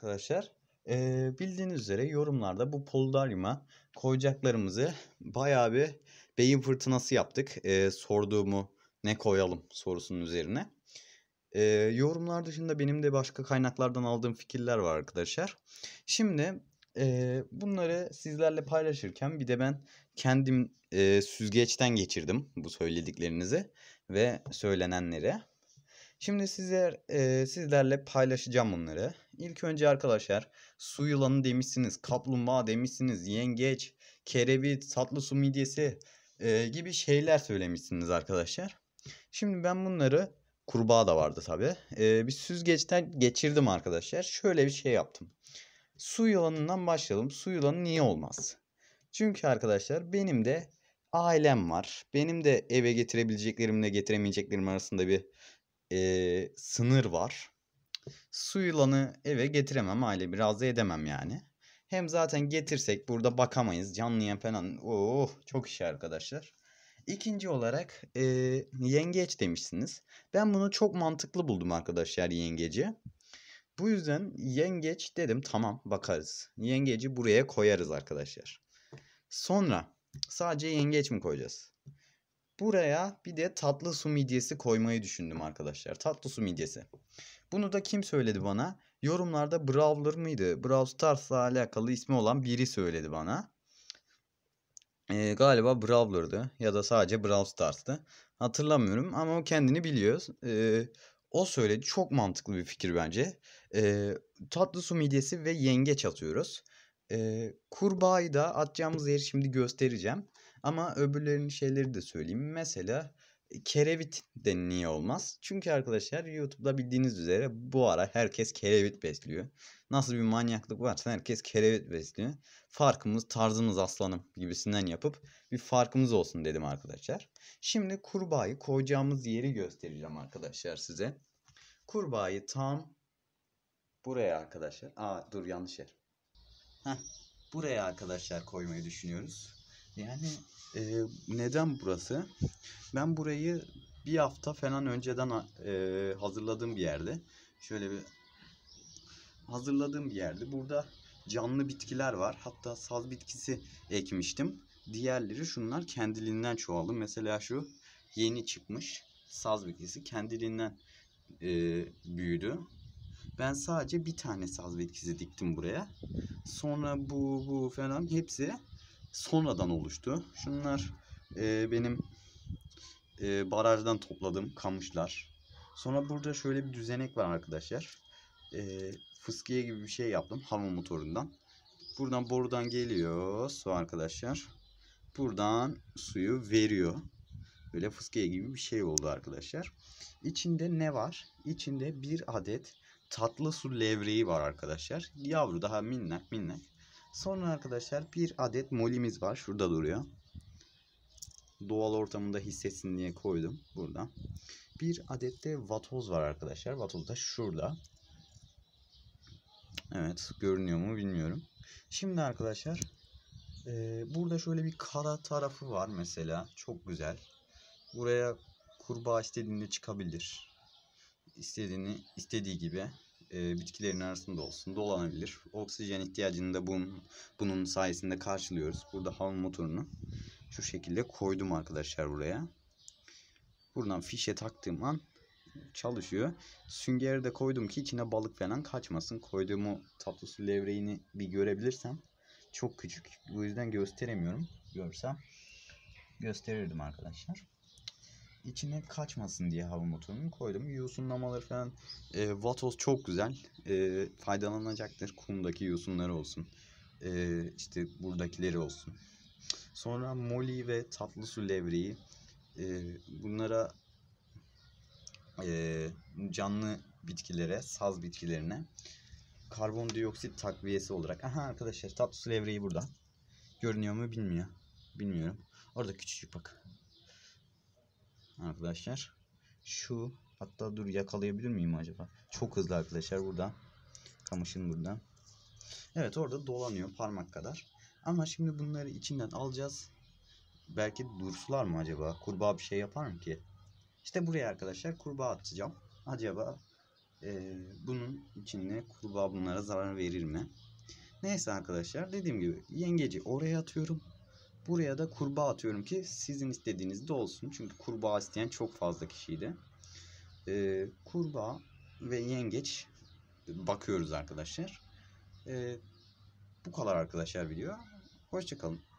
arkadaşlar. E, bildiğiniz üzere yorumlarda bu poldaryuma koyacaklarımızı bayağı bir beyin fırtınası yaptık. E, sorduğumu ne koyalım sorusunun üzerine. E, yorumlar dışında benim de başka kaynaklardan aldığım fikirler var arkadaşlar. Şimdi e, bunları sizlerle paylaşırken bir de ben kendim e, süzgeçten geçirdim bu söylediklerinizi ve söylenenleri. Şimdi sizler e, sizlerle paylaşacağım bunları. İlk önce arkadaşlar su yılanı demişsiniz, kaplumbağa demişsiniz, yengeç, kerevit, tatlı su midyesi e, gibi şeyler söylemişsiniz arkadaşlar. Şimdi ben bunları kurbağa da vardı tabi. E, bir süzgeçten geçirdim arkadaşlar. Şöyle bir şey yaptım. Su yılanından başlayalım. Su yılanı niye olmaz? Çünkü arkadaşlar benim de ailem var. Benim de eve getirebileceklerimle getiremeyeceklerim arasında bir e, sınır var. Su yılanı eve getiremem aile biraz da edemem yani. Hem zaten getirsek burada bakamayız canlıya falan. Oo oh, çok iş arkadaşlar. İkinci olarak e, yengeç demişsiniz. Ben bunu çok mantıklı buldum arkadaşlar yengeci. Bu yüzden yengeç dedim tamam bakarız. Yengeci buraya koyarız arkadaşlar. Sonra sadece yengeç mi koyacağız? Buraya bir de tatlı su midyesi koymayı düşündüm arkadaşlar. Tatlı su midyesi. Bunu da kim söyledi bana? Yorumlarda Brawler mıydı? Brawl Stars'la alakalı ismi olan biri söyledi bana. Ee, galiba Brawler'dı ya da sadece Brawl Stars'tı. Hatırlamıyorum ama o kendini biliyor. Ee, o söyledi. Çok mantıklı bir fikir bence. Ee, tatlı su midyesi ve yengeç atıyoruz. E, kurbağayı da atacağımız yeri şimdi göstereceğim. Ama öbürlerinin şeyleri de söyleyeyim. Mesela e, kerevit de niye olmaz? Çünkü arkadaşlar YouTube'da bildiğiniz üzere bu ara herkes kerevit besliyor. Nasıl bir manyaklık varsa herkes kerevit besliyor. Farkımız tarzımız aslanım gibisinden yapıp bir farkımız olsun dedim arkadaşlar. Şimdi kurbağayı koyacağımız yeri göstereceğim arkadaşlar size. Kurbağayı tam buraya arkadaşlar. Aa dur yanlış yer. Heh, buraya arkadaşlar koymayı düşünüyoruz. Yani e, neden burası? Ben burayı bir hafta falan önceden e, hazırladığım bir yerde. Şöyle bir hazırladığım bir yerde. Burada canlı bitkiler var. Hatta saz bitkisi ekmiştim. Diğerleri şunlar kendiliğinden çoğaldı. Mesela şu yeni çıkmış saz bitkisi kendiliğinden e, büyüdü. Ben sadece bir tane saz bitkisi diktim buraya. Sonra bu bu falan hepsi sonradan oluştu. Şunlar e, benim e, barajdan topladığım kamışlar. Sonra burada şöyle bir düzenek var arkadaşlar. E, fıskiye gibi bir şey yaptım hava motorundan. Buradan borudan geliyor su arkadaşlar. Buradan suyu veriyor. Böyle fıskiye gibi bir şey oldu arkadaşlar. İçinde ne var? İçinde bir adet tatlı su levreği var arkadaşlar. Yavru daha minnak minnak. Sonra arkadaşlar bir adet molimiz var. Şurada duruyor. Doğal ortamında hissetsin diye koydum burada. Bir adet de vatoz var arkadaşlar. Vatoz da şurada. Evet görünüyor mu bilmiyorum. Şimdi arkadaşlar e, burada şöyle bir kara tarafı var mesela. Çok güzel. Buraya kurbağa istediğinde çıkabilir istediğini istediği gibi e, bitkilerin arasında olsun dolanabilir. Oksijen ihtiyacını da bunun, bunun sayesinde karşılıyoruz. Burada hava motorunu şu şekilde koydum arkadaşlar buraya. Buradan fişe taktığım an çalışıyor. Süngeri de koydum ki içine balık falan kaçmasın. Koyduğumu tatlı su levreğini bir görebilirsem çok küçük. Bu yüzden gösteremiyorum. Görsem gösterirdim arkadaşlar içine kaçmasın diye hava motorunu koydum. Yosunlamaları falan e, Vatos çok güzel. E, faydalanacaktır. Kumdaki yosunları olsun. E, işte buradakileri olsun. Sonra Molly ve tatlı su levreği. E, bunlara e, canlı bitkilere, saz bitkilerine karbondioksit takviyesi olarak. Aha arkadaşlar tatlı su levreği burada. Görünüyor mu bilmiyor. Bilmiyorum. Orada küçücük bak arkadaşlar. Şu hatta dur yakalayabilir miyim acaba? Çok hızlı arkadaşlar burada. Kamışın burada. Evet orada dolanıyor parmak kadar. Ama şimdi bunları içinden alacağız. Belki dursular mı acaba? Kurbağa bir şey yapar mı ki? İşte buraya arkadaşlar kurbağa atacağım. Acaba e, bunun içinde kurbağa bunlara zarar verir mi? Neyse arkadaşlar dediğim gibi yengeci oraya atıyorum. Buraya da kurbağa atıyorum ki sizin istediğiniz de olsun. Çünkü kurbağa isteyen çok fazla kişiydi. Ee, kurbağa ve yengeç bakıyoruz arkadaşlar. Ee, bu kadar arkadaşlar video. Hoşçakalın.